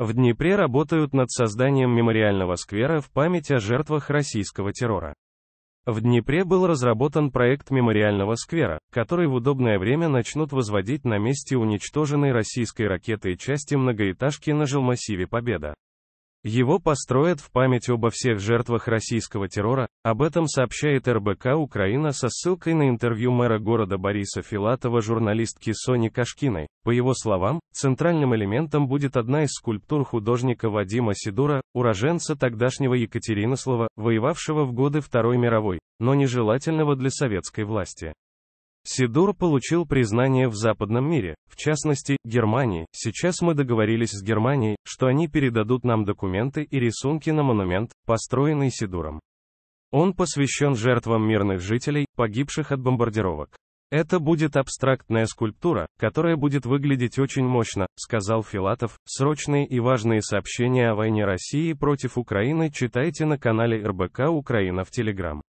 В Днепре работают над созданием мемориального сквера в память о жертвах российского террора. В Днепре был разработан проект мемориального сквера, который в удобное время начнут возводить на месте уничтоженной российской ракеты и части многоэтажки на жилмассиве Победа. Его построят в память обо всех жертвах российского террора, об этом сообщает РБК Украина со ссылкой на интервью мэра города Бориса Филатова журналистки Сони Кашкиной. По его словам, центральным элементом будет одна из скульптур художника Вадима Сидура, уроженца тогдашнего Екатеринослава, воевавшего в годы Второй мировой, но нежелательного для советской власти. Сидур получил признание в западном мире, в частности, Германии. Сейчас мы договорились с Германией, что они передадут нам документы и рисунки на монумент, построенный Сидуром. Он посвящен жертвам мирных жителей, погибших от бомбардировок. Это будет абстрактная скульптура, которая будет выглядеть очень мощно, сказал Филатов. Срочные и важные сообщения о войне России против Украины читайте на канале РБК Украина в Телеграм.